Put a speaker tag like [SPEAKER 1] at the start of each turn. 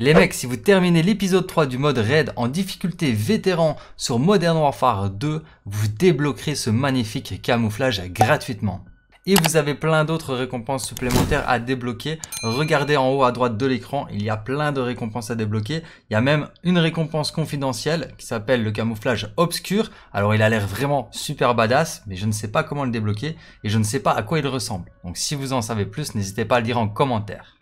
[SPEAKER 1] Les mecs, si vous terminez l'épisode 3 du mode raid en difficulté vétéran sur Modern Warfare 2, vous débloquerez ce magnifique camouflage gratuitement. Et vous avez plein d'autres récompenses supplémentaires à débloquer. Regardez en haut à droite de l'écran, il y a plein de récompenses à débloquer. Il y a même une récompense confidentielle qui s'appelle le camouflage obscur. Alors il a l'air vraiment super badass, mais je ne sais pas comment le débloquer et je ne sais pas à quoi il ressemble. Donc si vous en savez plus, n'hésitez pas à le dire en commentaire.